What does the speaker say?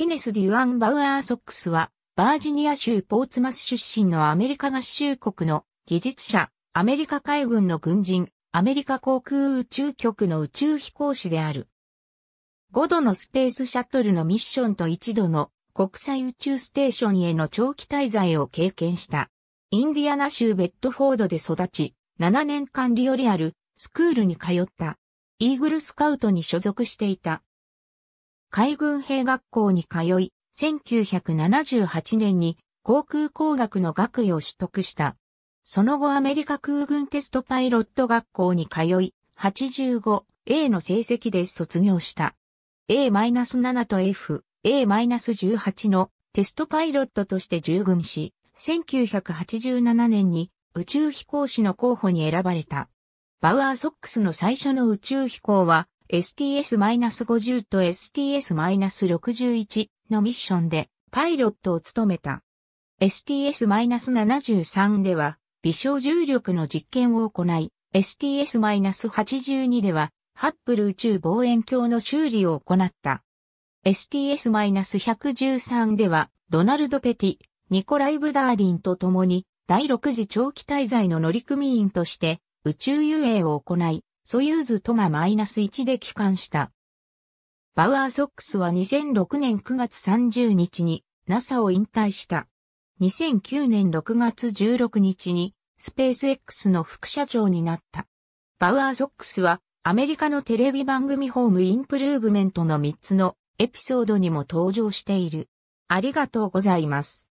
ケネス・デュアン・バウアー・ソックスは、バージニア州ポーツマス出身のアメリカ合衆国の技術者、アメリカ海軍の軍人、アメリカ航空宇宙局の宇宙飛行士である。5度のスペースシャトルのミッションと1度の国際宇宙ステーションへの長期滞在を経験した。インディアナ州ベッドフォードで育ち、7年間リオリアル、スクールに通った。イーグルスカウトに所属していた。海軍兵学校に通い、1978年に航空工学の学位を取得した。その後アメリカ空軍テストパイロット学校に通い、85A の成績で卒業した。A-7 と F、A-18 のテストパイロットとして従軍し、1987年に宇宙飛行士の候補に選ばれた。バウアーソックスの最初の宇宙飛行は STS-50 と STS-61 のミッションでパイロットを務めた。STS-73 では微小重力の実験を行い、STS-82 ではハッブル宇宙望遠鏡の修理を行った。STS-113 ではドナルド・ペティ、ニコライ・ブダーリンと共に第6次長期滞在の乗組員として宇宙遊泳を行い、ソユーズトマ -1 で帰還した。バウアーソックスは2006年9月30日に NASA を引退した。2009年6月16日にスペース X の副社長になった。バウアーソックスはアメリカのテレビ番組ホームインプルーブメントの3つのエピソードにも登場している。ありがとうございます。